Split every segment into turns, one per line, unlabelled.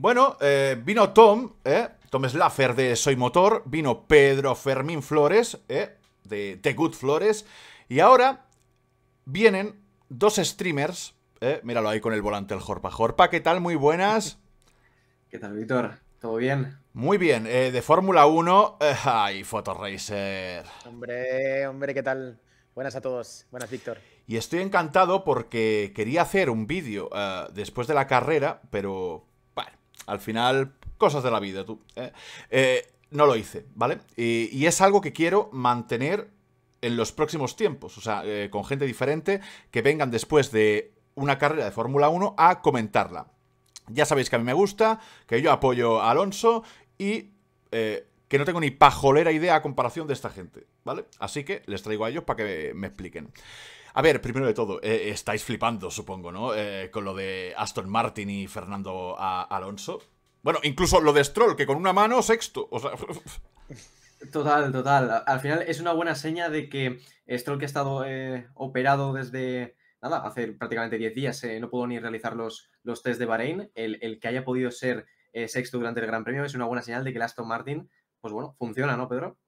Bueno, eh, vino Tom, eh, Tom Slaffer de Soy Motor, vino Pedro Fermín Flores, eh, de The Good Flores, y ahora vienen dos streamers, eh, míralo ahí con el volante el Jorpa. Jorpa, ¿qué tal? Muy buenas. ¿Qué tal, Víctor? ¿Todo bien? Muy bien, eh, de Fórmula 1, ay,
Fotoracer. Hombre, hombre, ¿qué tal? Buenas a todos, buenas Víctor.
Y estoy encantado porque quería hacer un vídeo después de la carrera, pero al final, cosas de la vida, tú. ¿eh? Eh, no lo hice, ¿vale? Y, es algo que quiero mantener en los próximos tiempos, o sea, eh, con gente diferente que vengan después de una carrera de Fórmula 1 a comentarla. Ya sabéis que a mí me gusta, que yo apoyo a Alonso y que no tengo ni pajolera idea a comparación de esta gente, ¿vale? Así que les traigo a ellos para que me expliquen. A ver, primero de todo, eh, estáis flipando, supongo, ¿no? Eh, con lo de Aston Martin y Fernando Alonso.
Bueno, incluso lo de Stroll, que con una mano sexto. Total, total. Al final es una buena seña de que Stroll, que ha estado eh, operado desde, nada, hace prácticamente 10 días, no pudo ni realizar los, los test de Bahrein, el, que haya podido ser sexto durante el Gran Premio es una buena señal de que el Aston Martin, pues bueno, funciona, ¿no, Pedro?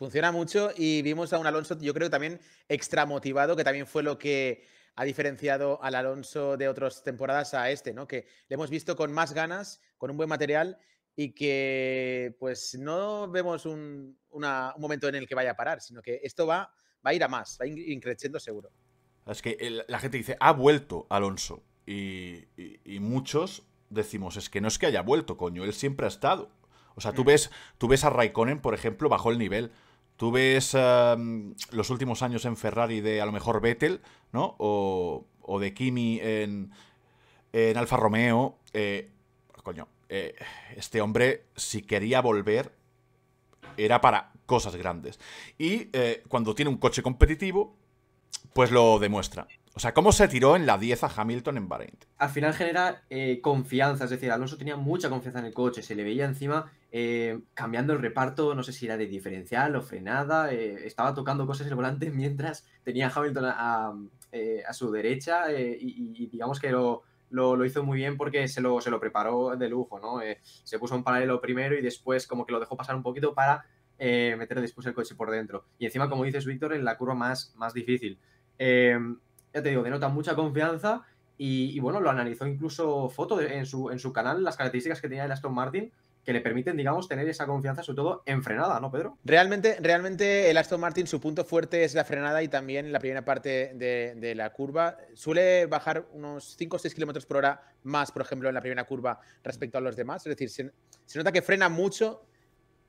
Funciona mucho y vimos a un Alonso, yo creo, también extramotivado, que también fue lo que ha diferenciado al Alonso de otras temporadas a este, ¿no? Que le hemos visto con más ganas, con un buen material y que pues no vemos un, un momento en el que vaya a parar, sino que esto va, va a ir a más, va increciendo seguro. Es
que la gente dice, ha vuelto Alonso. Y, muchos decimos, es que no es que haya vuelto, coño, él siempre ha estado. O sea, tú, mm. ves, tú ves a Raikkonen, por ejemplo, bajo el nivel. Tú ves los últimos años en Ferrari de a lo mejor Vettel, ¿no? O, de Kimi en, Alfa Romeo. Eh, coño, eh, este hombre, si quería volver, era para cosas grandes. Y eh, cuando tiene un coche competitivo, pues lo demuestra. O sea, ¿cómo se tiró en la 10 a Hamilton en Bahrein?
Al final genera eh, confianza, es decir, Alonso tenía mucha confianza en el coche, se le veía encima eh, cambiando el reparto, no sé si era de diferencial o frenada, eh, estaba tocando cosas en el volante mientras tenía a Hamilton a, su derecha y, digamos que lo, hizo muy bien porque se lo, se lo preparó de lujo, ¿no? se puso un paralelo primero y después como que lo dejó pasar un poquito para meter después el coche por dentro. Y encima, como dices, Víctor, en la curva más, más difícil ya te digo, denota mucha confianza y, bueno, lo analizó incluso Foto en, su, en su canal, las características que tenía el Aston Martin que le permiten, digamos, tener esa confianza, sobre todo en frenada, ¿no, Pedro?
Realmente, realmente el Aston Martin, su punto fuerte es la frenada y también la primera parte de, la curva. Suele bajar unos 5 o 6 kilómetros por hora más, por ejemplo, en la primera curva respecto a los demás. Es decir, se nota que frena mucho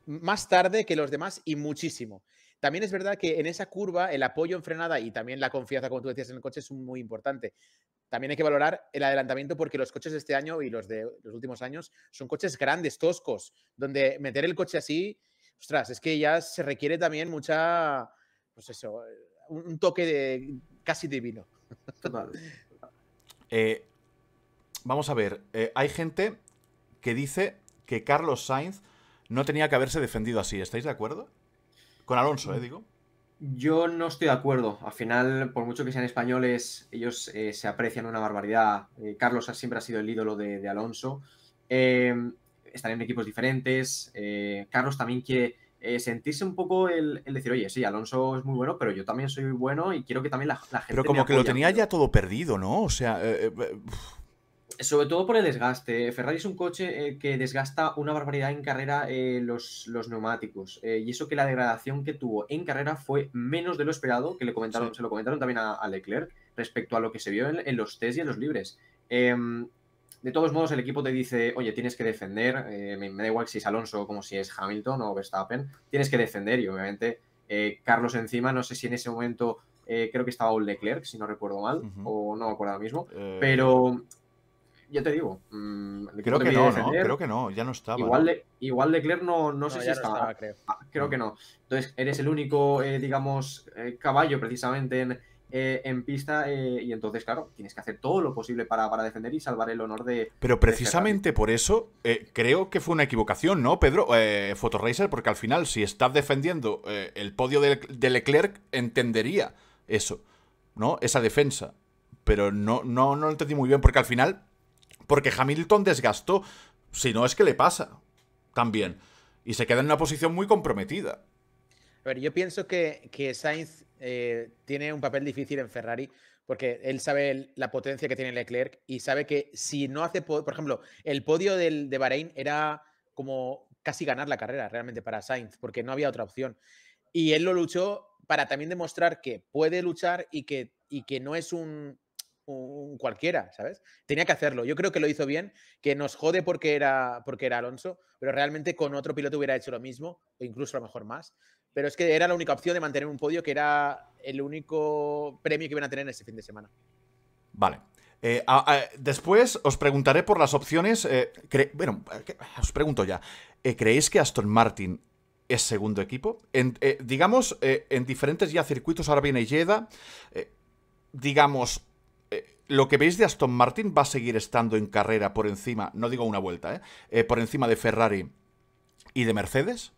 más tarde que los demás y muchísimo. También es verdad que en esa curva el apoyo en frenada y también la confianza, como tú decías, en el coche es muy importante. También hay que valorar el adelantamiento porque los coches de este año y los de los últimos años son coches grandes, toscos, donde meter el coche así, ostras, es que ya se requiere también mucha, pues eso, un, toque de casi divino.
Eh, vamos a ver, eh, hay gente que dice que Carlos Sainz no tenía que haberse defendido así, ¿estáis de acuerdo?
Con Alonso, eh, digo. Yo no estoy de acuerdo. Al final, por mucho que sean españoles, ellos eh, se aprecian una barbaridad. Eh, Carlos siempre ha sido el ídolo de, Alonso. Eh, están en equipos diferentes. Carlos también quiere sentirse un poco el, decir, oye, sí, Alonso es muy bueno, pero yo también soy bueno y quiero que también la, gente. Pero como que lo tenía
ya todo perdido, ¿no? O sea
sobre todo por el desgaste. Eh. Ferrari es un coche eh, que desgasta una barbaridad en carrera eh, los, los, neumáticos. y eso que la degradación que tuvo en carrera fue menos de lo esperado, que le comentaron, se lo comentaron también a, Leclerc respecto a lo que se vio en, los test y en los libres. Em, de todos modos, el equipo te dice, oye, tienes que defender, me, da igual si es Alonso como si es Hamilton o Verstappen, tienes que defender y obviamente Carlos encima, no sé si en ese momento creo que estaba un Leclerc, si no recuerdo mal, o no me acuerdo ahora mismo, pero ya te digo. Mm, creo que no, Creo que no, ya no estaba. Igual, Leclerc no, no sé si está. Estaba, creo, ah, que mm. no. Entonces, eres el único, eh, digamos, eh, caballo precisamente en, eh, pista y entonces, claro, tienes que hacer todo lo posible para, defender y salvar el honor de...
Pero este precisamente por eso creo que fue una equivocación, ¿no, Pedro? Eh, porque al final si estás defendiendo el podio de, Leclerc, entendería eso, ¿no? Esa defensa. Pero no, no, no lo entendí muy bien porque al final porque Hamilton desgastó, si no es que le pasa también. Y se queda en una posición muy comprometida.
A ver, yo pienso que, que Sainz eh, tiene un papel difícil en Ferrari porque él sabe la potencia que tiene Leclerc y sabe que si no hace, por ejemplo, el podio del, de Bahrein era como casi ganar la carrera realmente para Sainz, porque no había otra opción. Y él lo luchó para también demostrar que puede luchar y que, y que no es un, cualquiera, ¿sabes? Tenía que hacerlo. Yo creo que lo hizo bien, que nos jode porque era, porque era Alonso, pero realmente con otro piloto hubiera hecho lo mismo, o incluso a lo mejor más. Pero es que era la única opción de mantener un podio, que era el único premio que iban a tener ese fin de semana.
Vale. Eh, después os preguntaré por las opciones. Eh, bueno, os pregunto ya. Eh, ¿Creéis que Aston Martin es segundo equipo? digamos, en diferentes ya circuitos, ahora viene Jeda digamos, lo que veis de Aston Martin va a seguir estando en carrera por encima, no digo una vuelta, ¿eh? Eh, por encima de Ferrari y de Mercedes.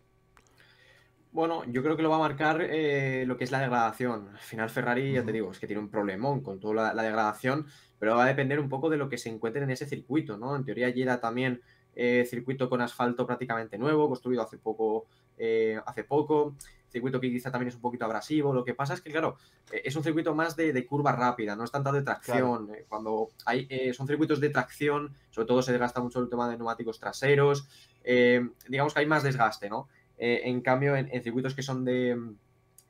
Bueno, yo creo que lo va a marcar eh, lo que es la degradación. Al final Ferrari, ya te digo, es que tiene un problemón con toda la, la, degradación, pero va a depender un poco de lo que se encuentre en ese circuito, ¿no? En teoría llega también circuito con asfalto prácticamente nuevo, construido hace poco, hace poco circuito que quizá también es un poquito abrasivo. Lo que pasa es que, claro, eh, es un circuito más de, curva rápida, no es tanto de tracción. Eh, cuando hay, eh, son circuitos de tracción, sobre todo se desgasta mucho el tema de neumáticos traseros, digamos que hay más desgaste, ¿no? en cambio, en, circuitos que son de,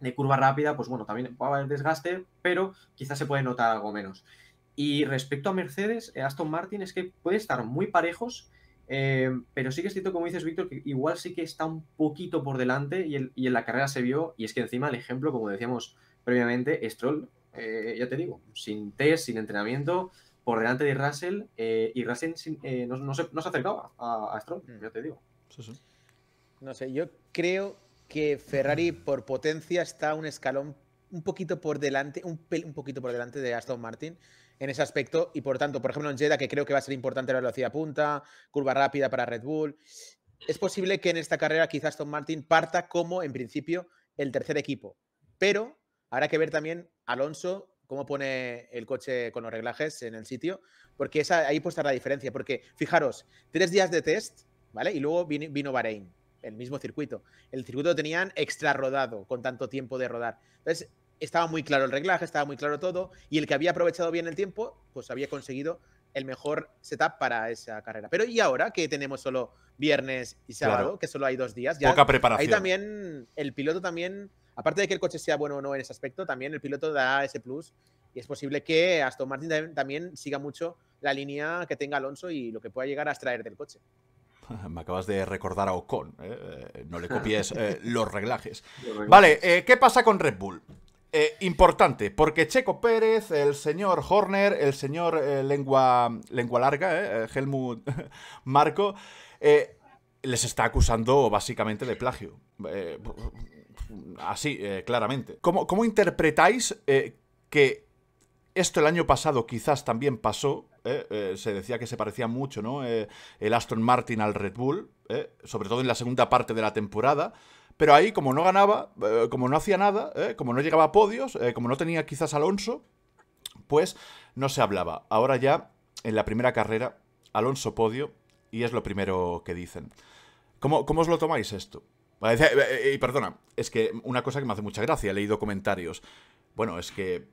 de curva rápida, pues bueno, también va a haber desgaste, pero quizás se puede notar algo menos. Y respecto a Mercedes, Aston Martin es que puede estar muy parejos eh, pero sí que es cierto, como dices, Víctor, que igual sí que está un poquito por delante y, en la carrera se vio. Y es que encima el ejemplo, como decíamos previamente, Stroll, eh, ya te digo, sin test, sin entrenamiento, por delante de Russell. Eh, y Russell no, se, acercaba a, Stroll, mm. ya te digo. No sé, yo creo que Ferrari
por potencia está un escalón un poquito por delante, un, un poquito por delante de Aston Martin en ese aspecto. Y por tanto, por ejemplo, en Jeddah, que creo que va a ser importante la velocidad punta, curva rápida para Red Bull. Es posible que en esta carrera quizás Aston Martin parta como, en principio, el tercer equipo. Pero habrá que ver también Alonso cómo pone el coche con los reglajes en el sitio, porque esa, ahí puede estar la diferencia. Porque fijaros, tres días de test, ¿vale? Y luego vino, vino Bahrein, el mismo circuito. El circuito lo tenían extra rodado, con tanto tiempo de rodar. Entonces, estaba muy claro el reglaje, estaba muy claro todo, y el que había aprovechado bien el tiempo, pues había conseguido el mejor setup para esa carrera. Pero ¿y ahora que tenemos solo viernes y sábado, que solo hay dos días? Ya, Poca preparación. Ahí también el piloto también, aparte de que el coche sea bueno o no en ese aspecto, también el piloto da ese plus y es posible que Aston Martin también siga mucho la línea que tenga Alonso y lo que pueda llegar a extraer del coche.
Me acabas de recordar a Ocon. ¿eh? Eh, no le copies eh, los, reglajes. Vale, ¿qué pasa con Red Bull? Eh, importante, porque Checo Pérez, el señor Horner, el señor eh, lengua, lengua larga, eh, Helmut Marco, les está acusando básicamente de plagio. así, claramente. ¿Cómo, cómo interpretáis que esto el año pasado quizás también pasó? se decía que se parecía mucho, ¿no? el Aston Martin al Red Bull, sobre todo en la segunda parte de la temporada. Pero ahí, como no ganaba, eh, como no hacía nada, eh, como no llegaba a podios, eh, como no tenía quizás Alonso, pues no se hablaba. Ahora ya, en la primera carrera, Alonso podio, y es lo primero que dicen. ¿Cómo, os lo tomáis esto? Y perdona, es que una cosa que me hace mucha gracia, he leído comentarios. Bueno, es que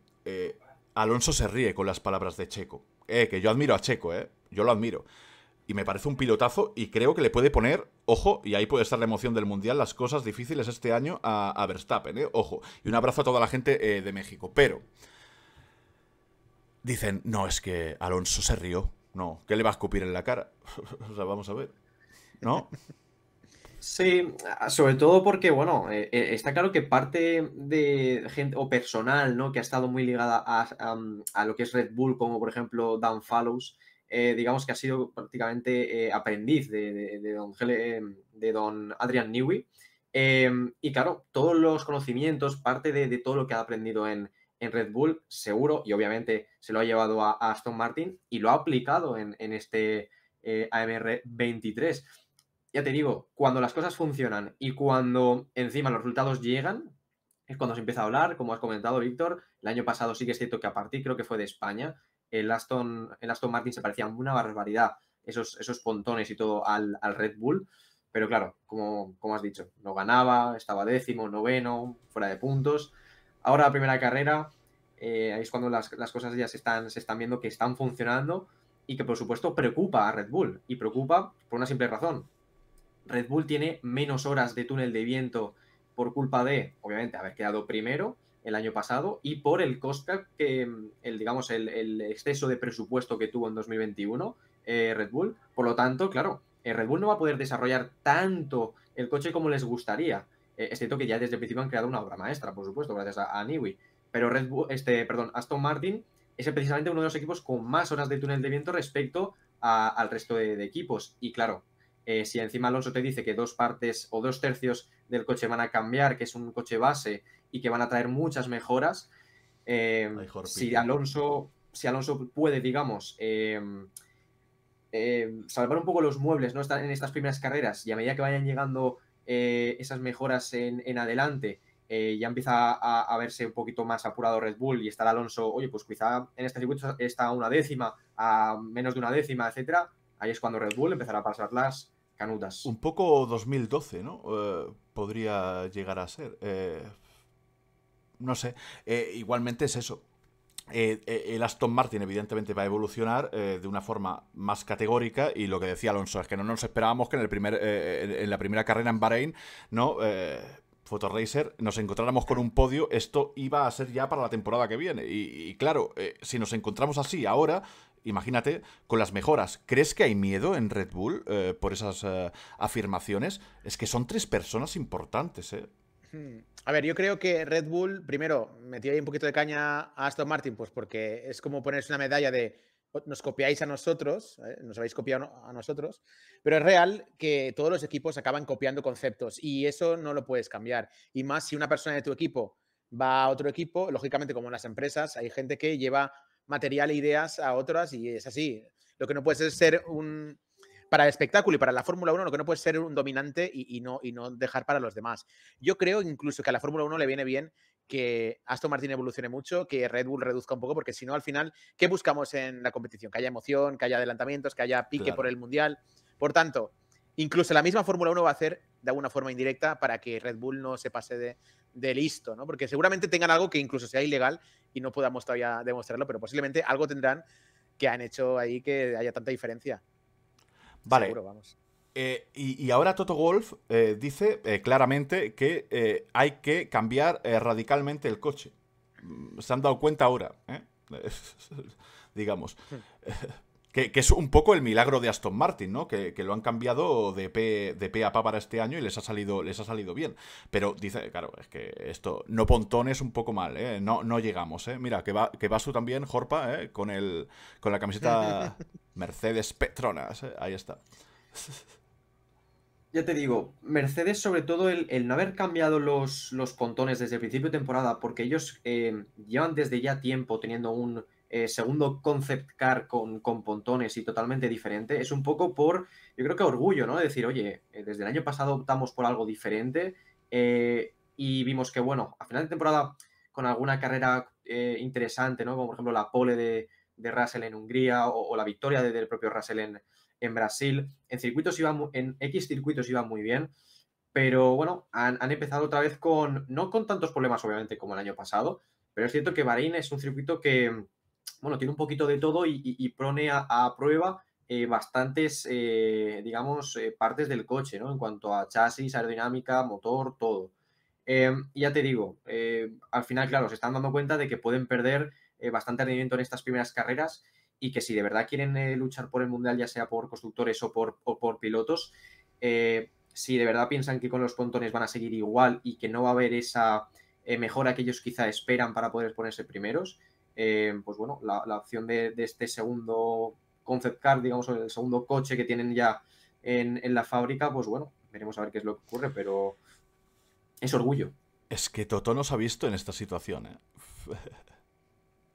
Alonso se ríe con las palabras de Checo. que yo admiro a Checo, ¿eh? Yo lo admiro y me parece un pilotazo y creo que le puede poner, ojo, y ahí puede estar la emoción del Mundial, las cosas difíciles este año a, Verstappen, ¿eh? ojo. Y un abrazo a toda la gente eh, de México. Pero dicen, no, es que Alonso se rió. No, ¿qué le va a escupir en la cara? o sea, vamos
a ver. ¿No? Sí, sobre todo porque, bueno, eh, eh, está claro que parte de gente o personal, ¿no? Que ha estado muy ligada a, a lo que es Red Bull, como por ejemplo Dan Fallows, eh, digamos que ha sido prácticamente eh, aprendiz em, de, don Adrian Newey. Em, y claro, todos los conocimientos, parte de, todo lo que ha aprendido en, Red Bull, seguro, y obviamente se lo ha llevado a, Aston Martin y lo ha aplicado en, en este eh, AMR 23. Ya te digo, cuando las cosas funcionan y cuando encima los resultados llegan, es cuando se empieza a hablar, como has comentado, Víctor. El año pasado sí que es cierto que a partir, creo que fue de España, el Aston, el Martin se parecía una barbaridad, esos, esos pontones y todo al, Red Bull. Pero claro, como, como, has dicho, no ganaba, estaba décimo, noveno, fuera de puntos. Ahora la primera carrera, eh, es cuando las, cosas ya se están, se están viendo que están funcionando y que por supuesto preocupa a Red Bull. Y preocupa por una simple razón. Red Bull tiene menos horas de túnel de viento por culpa de, obviamente, haber quedado primero el año pasado y por el cost que, mm, el, digamos, el, exceso de presupuesto que tuvo en 2021 eh, Red Bull. Por lo tanto, claro, eh, Red Bull no va a poder desarrollar tanto el coche como les gustaría. Eh, es excepto que ya desde el principio han creado una obra maestra, por supuesto, gracias a, Niwi. Pero Red Bull, este, perdón, Aston Martin es precisamente uno de los equipos con más horas de túnel de viento respecto al resto de, de, equipos. Y claro, si encima Alonso te dice que dos partes o dos tercios del coche van a cambiar, que es un coche base y que van a traer muchas mejoras. Eh, si, Alonso, si Alonso puede, digamos, em, em, salvar un poco los muebles ¿no? en estas primeras carreras y a medida que vayan llegando eh, esas mejoras en, adelante, eh, ya empieza a, verse un poquito más apurado Red Bull y estar Alonso, oye, pues quizá en este circuito está a una décima, a menos de una décima, etcétera. Ahí es cuando Red Bull empezará a pasar las canutas. Un poco 2012, ¿no? Eh, podría llegar a ser
no sé. Eh, igualmente es eso. Eh, eh, el Aston Martin evidentemente va a evolucionar de una forma más categórica y lo que decía Alonso es que no nos esperábamos que en, el primer, en la primera carrera en Bahrein, ¿no? Fotoracer, nos encontráramos con un podio, esto iba a ser ya para la temporada que viene. Y, y claro, si nos encontramos así ahora, imagínate, con las mejoras, ¿crees que hay miedo en Red Bull por esas afirmaciones? Es que son tres personas importantes, ¿eh?
A ver, yo creo que Red Bull, primero, metió ahí un poquito de caña a Aston Martin, pues porque es como ponerse una medalla de oh, nos copiáis a nosotros, ¿eh? nos habéis copiado a nosotros, pero es real que todos los equipos acaban copiando conceptos y eso no lo puedes cambiar. Y más si una persona de tu equipo va a otro equipo, lógicamente como en las empresas, hay gente que lleva material e ideas a otras y es así. Lo que no puedes es ser un, para el espectáculo y para la Fórmula 1 lo que no puede ser un dominante y, no, y no dejar para los demás. Yo creo incluso que a la Fórmula 1 le viene bien que Aston Martin evolucione mucho, que Red Bull reduzca un poco, porque si no, al final, ¿qué buscamos en la competición? Que haya emoción, que haya adelantamientos, que haya pique por el Mundial. Por tanto, incluso la misma Fórmula 1 va a hacer de alguna forma indirecta para que Red Bull no se pase de, listo, ¿no? Porque seguramente tengan algo que incluso sea ilegal y no podamos todavía demostrarlo, pero posiblemente algo tendrán que han hecho ahí que haya tanta diferencia.
Vale. vamos. Eh, y, ahora Toto Wolf eh, dice eh, claramente que hay que cambiar radicalmente el coche. Mm, se han dado cuenta ahora, digamos. que, es un poco el milagro de Aston Martin, ¿no? Que, lo han cambiado de P, a P para este año y les ha salido, les ha salido bien. Pero dice, claro, es que esto, no pontones un poco mal, No, no llegamos, Mira, que va, que va su también, Jorpa, Con el. Con la camiseta. Mercedes Petronas, eh, ahí está.
Ya te digo, Mercedes sobre todo el, no haber cambiado los, los, pontones desde el principio de temporada, porque ellos eh, llevan desde ya tiempo teniendo un eh, segundo concept car con, con, pontones y totalmente diferente, es un poco por, yo creo que orgullo, ¿no? decir, oye, desde el año pasado optamos por algo diferente y vimos que, bueno, a final de temporada con alguna carrera interesante, ¿no? Como por ejemplo la pole de, de Russell en Hungría o, la victoria del propio Russell en, Brasil. En, circuitos iba en X circuitos iba muy bien, pero bueno, han, empezado otra vez con, no con tantos problemas obviamente como el año pasado, pero es cierto que Bahrein es un circuito que, bueno, tiene un poquito de todo y, y, pone a, prueba eh, bastantes, eh, digamos, eh, partes del coche, ¿no? En cuanto a chasis, aerodinámica, motor, todo. ya te digo, al final, claro, se están dando cuenta de que pueden perder eh, bastante rendimiento en estas primeras carreras y que si de verdad quieren eh, luchar por el Mundial, ya sea por constructores o por, pilotos, eh, si de verdad piensan que con los pontones van a seguir igual y que no va a haber esa mejora que ellos quizá esperan para poder ponerse primeros, pues bueno, la, opción de, este segundo concept car, digamos, el segundo coche que tienen ya en, en la fábrica, pues bueno, veremos a ver qué es lo que ocurre, pero es orgullo.
Es que Toto nos ha visto en esta situación, ¿eh?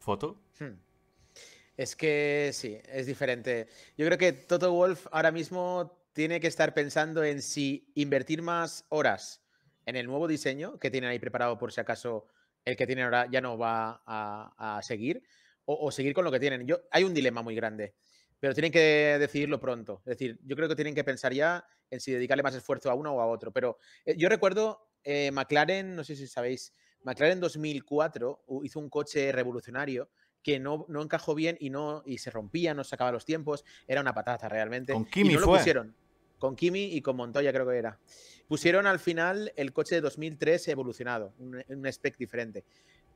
foto.
Hmm.
Es que sí, es diferente. Yo creo que Toto Wolf ahora mismo tiene que estar pensando en si invertir más horas en el nuevo diseño que tienen ahí preparado por si acaso el que tienen ahora ya no va a, seguir o, seguir con lo que tienen. Yo, hay un dilema muy grande, pero tienen que decidirlo pronto. Es decir, yo creo que tienen que pensar ya en si dedicarle más esfuerzo a uno o a otro. Pero eh, yo recuerdo eh, McLaren, no sé si sabéis, McLaren 2004 hizo un coche revolucionario que no, no encajó bien y no y se rompía, no sacaba los tiempos, era una patata realmente. Con Kimi y no lo pusieron. Con Kimi y con Montoya creo que era. Pusieron al final el coche de 2003 evolucionado, un, un spec diferente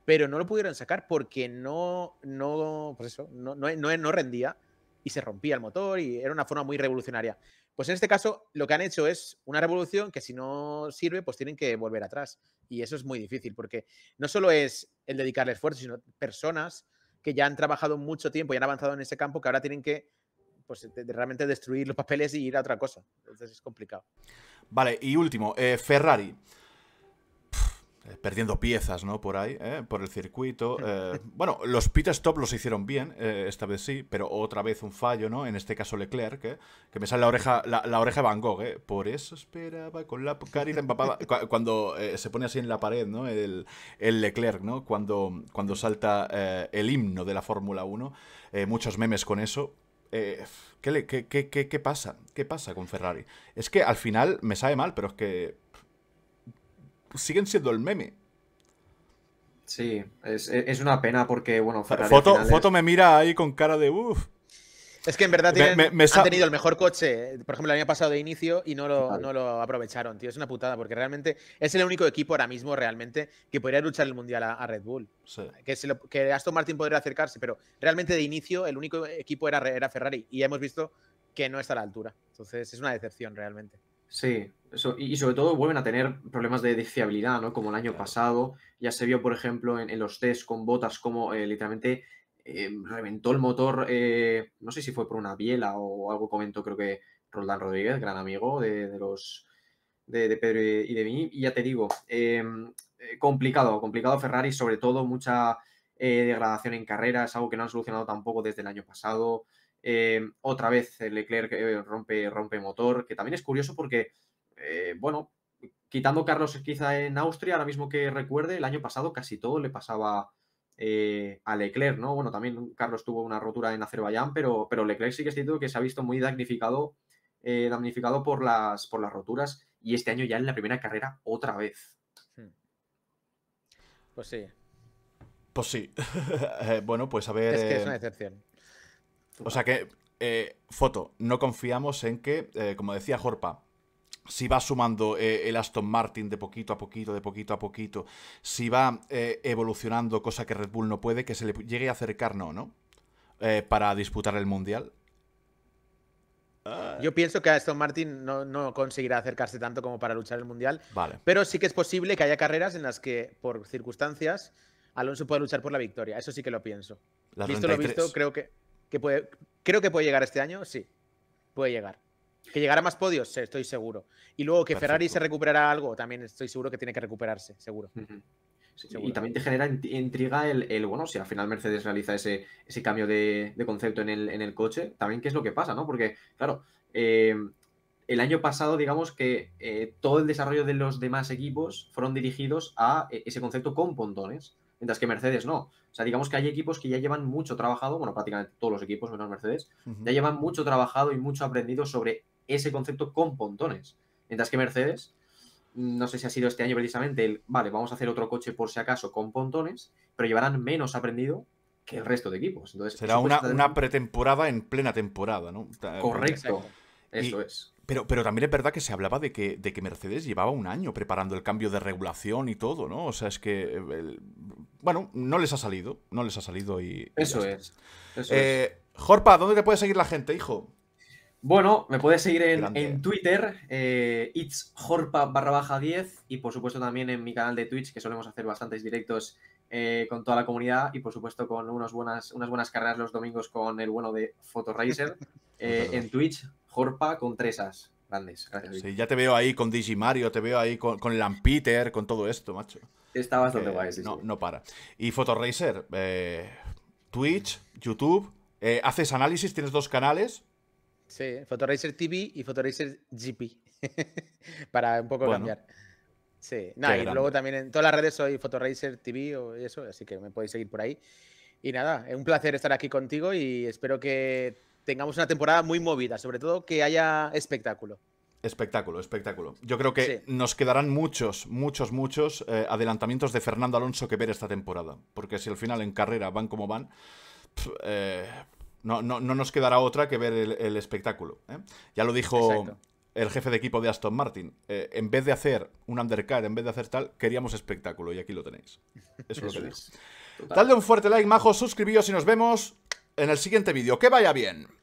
pero no lo pudieron sacar porque no, no, por pues eso, no, no, no, rendía y se rompía el motor y era una forma muy revolucionaria. Pues en este caso lo que han hecho es una revolución que si no sirve pues tienen que volver atrás y eso es muy difícil porque no solo es el dedicarle esfuerzo, sino personas que ya han trabajado mucho tiempo y han avanzado en ese campo que ahora tienen que pues, realmente destruir los papeles y ir a otra cosa. Entonces es complicado.
Vale, y último, eh, Ferrari. Eh, perdiendo piezas, ¿no? Por ahí, ¿eh? por el circuito. Eh, bueno, los pit stop los hicieron bien, esta vez sí, pero otra vez un fallo, ¿no? En este caso Leclerc, que me sale la oreja, la, oreja Van Gogh, Por eso esperaba con la carita empapada. Cuando se pone así en la pared, ¿no? El, Leclerc, ¿no? Cuando, cuando salta el himno de la Fórmula 1. muchos memes con eso. ¿qué, ¿qué, pasa? ¿Qué pasa con Ferrari? Es que al final me sabe mal, pero es que pues siguen siendo el
meme. Sí, es, una pena porque, bueno, Ferrari foto, foto me
mira ahí con cara de uff. Es que en verdad me, han tenido el
mejor coche, eh, por ejemplo, el año pasado de inicio y no lo, aprovecharon, tío. Es una putada, porque realmente es el único equipo ahora mismo realmente que podría luchar el mundial a, Red Bull. Que, lo, que, Aston Martin podría acercarse, pero realmente de inicio el único equipo era, era Ferrari y hemos visto que no está a la altura. Entonces es una decepción realmente.
Sí, eso, y, sobre todo vuelven a tener problemas de, fiabilidad, ¿no? Como el año pasado. Ya se vio, por ejemplo, en, los test con botas, como eh, literalmente eh, reventó el motor, eh, no sé si fue por una biela o algo, comentó creo que Roldán Rodríguez, gran amigo de, los de, Pedro y de mí. Y ya te digo, em, complicado, complicado Ferrari, sobre todo mucha degradación en carrera, es algo que no han solucionado tampoco desde el año pasado. Eh, otra vez Leclerc eh, rompe, rompe motor, que también es curioso porque, eh, bueno, quitando Carlos quizá en Austria, ahora mismo que recuerde, el año pasado casi todo le pasaba eh, a Leclerc, ¿no? Bueno, también Carlos tuvo una rotura en Azerbaiyán, pero, pero Leclerc sí que es que se ha visto muy damnificado, damnificado por, las, por las roturas y este año ya en la primera carrera otra vez. Hmm. Pues sí. Pues sí.
bueno, pues a ver. Es que es una excepción. O sea que, eh, foto, no confiamos en que, eh, como decía Jorpa, si va sumando eh, el Aston Martin de poquito a poquito, de poquito a poquito, si va evolucionando, cosa que Red Bull no puede, que se le llegue a acercar, no, ¿no? para disputar el Mundial.
Yo pienso que Aston Martin no, conseguirá acercarse tanto como para luchar el Mundial. Vale. Pero sí que es posible que haya carreras en las que, por circunstancias, Alonso pueda luchar por la victoria. Eso sí que lo pienso.
visto lo visto, creo
que creo que puede llegar este año, sí. Puede llegar. Que llegará más podios, estoy seguro. Y luego que Ferrari se recuperará algo, también estoy seguro que tiene que recuperarse, seguro.
Y también te genera intriga el, bueno, si al final Mercedes realiza ese, cambio de, concepto en el, coche, también qué es lo que pasa, ¿no? Porque, claro, eh, el año pasado, digamos que eh, todo el desarrollo de los demás equipos fueron dirigidos a eh, ese concepto con pontones mientras que Mercedes no. O sea, digamos que hay equipos que ya llevan mucho trabajado, bueno, prácticamente todos los equipos, menos Mercedes, ya llevan mucho trabajado y mucho aprendido sobre ese concepto con pontones. Mientras que Mercedes, mm, no sé si ha sido este año precisamente, el, vale, vamos a hacer otro coche por si acaso con pontones, pero llevarán menos aprendido que el resto de equipos. Entonces, Será una, pretemporada en plena temporada, ¿no? Eh, Correcto. Eso es.
Pero, pero también es verdad que se hablaba de que, Mercedes llevaba un año preparando el cambio de regulación y todo, ¿no? O sea, es que. Eh, bueno, no les ha salido. No les ha salido y. Eso, es,
eso eh, Jorpa, ¿dónde te puede seguir la gente, hijo? Bueno, me puedes seguir en, Twitter, eh, it's jorpa barra baja 10 y por supuesto también en mi canal de Twitch que solemos hacer bastantes directos eh, con toda la comunidad y por supuesto con unas buenas, unas buenas carreras los domingos con el bueno de Photoracer eh, en Twitch, Jorpa con tres As grandes. ya te veo ahí con Digimario, te veo ahí con, con Lampiter, con todo esto, macho.
Está bastante guay, no, no, para. Y Photoracer, eh, Twitch,
YouTube, haces análisis, tienes dos canales. Sí, Photoracer TV y Photoracer GP. para un poco cambiar. Sí, y luego también en todas las redes soy Fotoracer TV o eso, así que me podéis seguir por ahí. Y nada, es un placer estar aquí contigo y espero que tengamos una temporada muy movida, sobre todo que haya espectáculo. Espectáculo, espectáculo.
Yo creo que nos quedarán muchos, muchos, muchos eh, adelantamientos de Fernando Alonso que ver esta temporada. Porque si al final en carrera van como van, eh, no, no, nos quedará otra que ver el, espectáculo. ¿eh? Ya lo dijo el jefe de equipo de Aston Martin, eh, en vez de hacer un undercut, en vez de hacer tal, queríamos espectáculo y aquí lo tenéis. Eso, es lo que digo. Dale un fuerte like, majo, suscribíos y nos vemos en el siguiente vídeo. Que vaya bien.